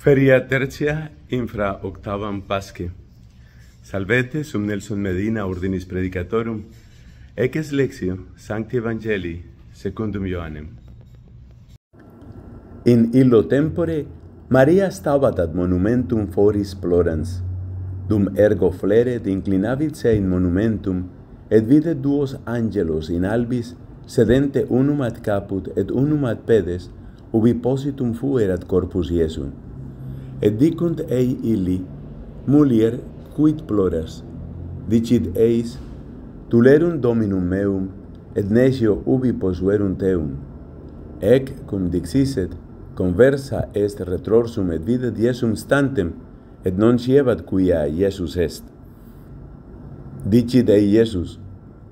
Feria tercia infra octavam pasque. Salvete sum Nelson Medina ordinis predicatorum. Ec lexio sancti evangelii secundum Ioannem. In illo tempore Maria stabat ad monumentum foris plorans. Dum ergo fleret inclinavit se in monumentum et vide duos angelos in albis sedente unum ad caput et unum ad pedes ubi positum fuerat corpus Iesum et dicunt ei illi, mulier, quid ploras? Dicit eis, tulerum dominum meum, et necio ubi posuerum teum. Ec, cum dixiset, conversa est retrorsum et videt Iesum stantem, et non sievat quia Iesus est. Dicit ei Iesus,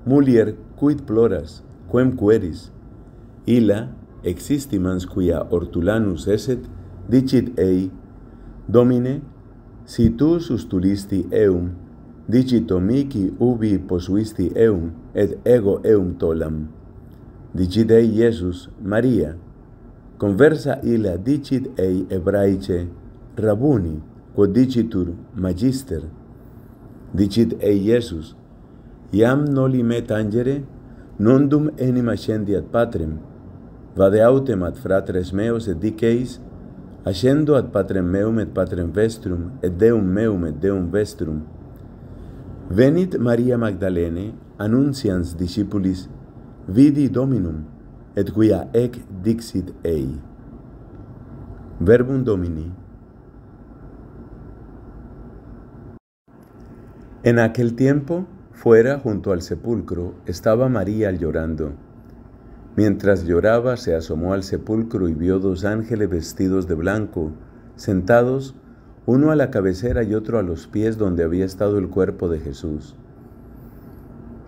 mulier, quid ploras? Quem queris? Ila, existimans quia ortulanus eset, dicit ei, Domine, si tu sustulisti eum, digito mici ubi posuisti eum, et ego eum tolam. Digidei Iesus, Maria. Conversa illa dicit ei ebraice, rabuni, quod dicitur magister. Dicit ei Iesus, iam noli me tangere, nondum enim ascendiat patrem, vade autem ad fratres meos et diceis, ascendo ad patrem meum et patrem vestrum et deum meum et deum vestrum venit maria magdalene annuntians discipulis vidi dominum et quia ec dixit ei verbum domini en aquel tiempo fuera junto al sepulcro estaba maria llorando Mientras lloraba, se asomó al sepulcro y vio dos ángeles vestidos de blanco, sentados, uno a la cabecera y otro a los pies donde había estado el cuerpo de Jesús.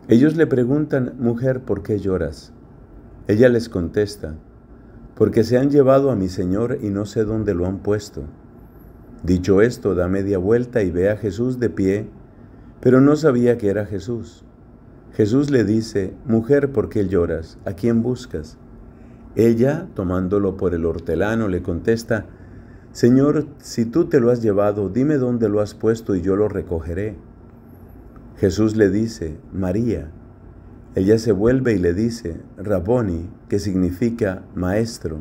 Ellos le preguntan, Mujer, ¿por qué lloras? Ella les contesta, Porque se han llevado a mi Señor y no sé dónde lo han puesto. Dicho esto, da media vuelta y ve a Jesús de pie, pero no sabía que era Jesús. Jesús le dice, Mujer, ¿por qué lloras? ¿A quién buscas? Ella, tomándolo por el hortelano, le contesta, Señor, si tú te lo has llevado, dime dónde lo has puesto y yo lo recogeré. Jesús le dice, María. Ella se vuelve y le dice, Raboni, que significa maestro.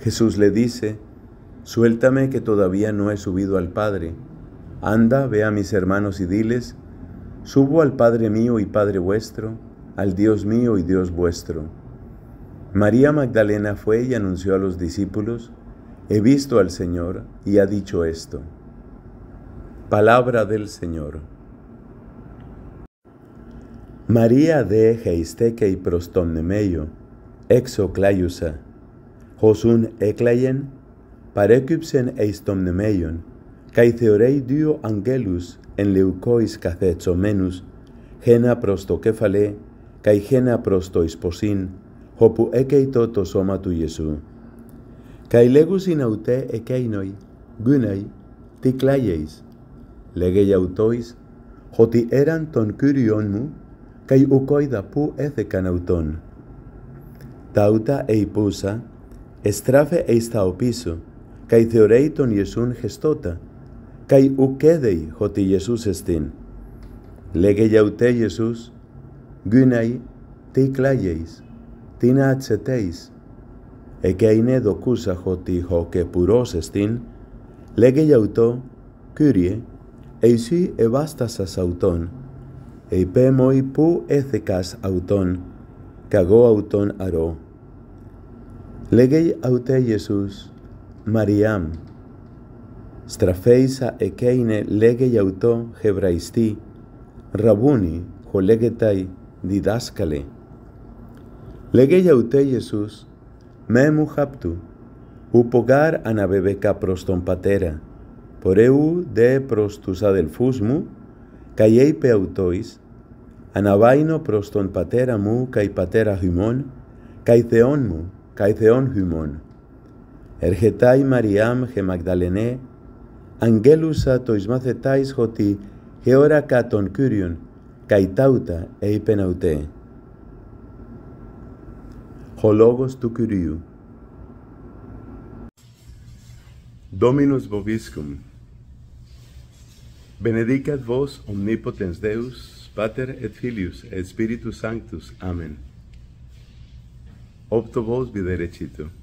Jesús le dice, Suéltame que todavía no he subido al Padre. Anda, ve a mis hermanos y diles, Subo al Padre mío y Padre vuestro, al Dios mío y Dios vuestro. María Magdalena fue y anunció a los discípulos, he visto al Señor y ha dicho esto. Palabra del Señor. María de Geisteque y prostomnemeio, exoclayusa, josun eclayen, parecuipsen eistomnemeion, καί θεωρεί δύο αγγέλους εν λευκόης καθετσομένους, χένα προς το κέφαλε, καί χένα προς το εισποσύν, όπου έκαιτο το σώμα του Ιησού. Καί λέγουσιν αυτέ εκέινοι, γκύναι, τι κλάγεις. Λέγε αυτοίς, ότι έραν τον Κύριον μου, καί ουκόιδα που έθεκαν αυτόν. Ταύτα εϊπούσα, εστράφε εις τα οπίσω, καί θεωρεί τον Ιησούν χεστότα, Καί ουκέδεοι ὁτι Ιησούς εστίν. Λέγε για ουτέ Ιησούς, γύναι τι κλάγεις, τι να ατσετέεις. Εκα είναι δοκούσα ὁτι χω και πουρός εστίν, λέγε για ουτό, Κύριε, εσύ ευάστασας αυτόν, είπε μοι που έθεκας αυτόν, καγώ αυτόν αρώ. Λέγε αυτέ Ιησούς, Μαριάμ, Strafeisa ekeine lege yauto hebraisti, rabuni jolegetai didáscale. Lege yauté Jesús, memu haptu, upogar anabebeka proston patera, poreu de prostusa del fusmu, Kai peautois, anabaino proston patera mu kai patera humon, mu, kai hymon. Ergetai Mariam gemagdalene, αγγέλουσα το εισμάθε χωτι χωτή κατ' τον Κύριον, καιτάουτα είπεν αυτέ. Ο λόγος του Κυρίου. Δόμινος βοβίσκουμ Benedicat vos omnipotens Deus, Pater et Filius et Spiritus Sanctus. Amen. Opto vos viderecito.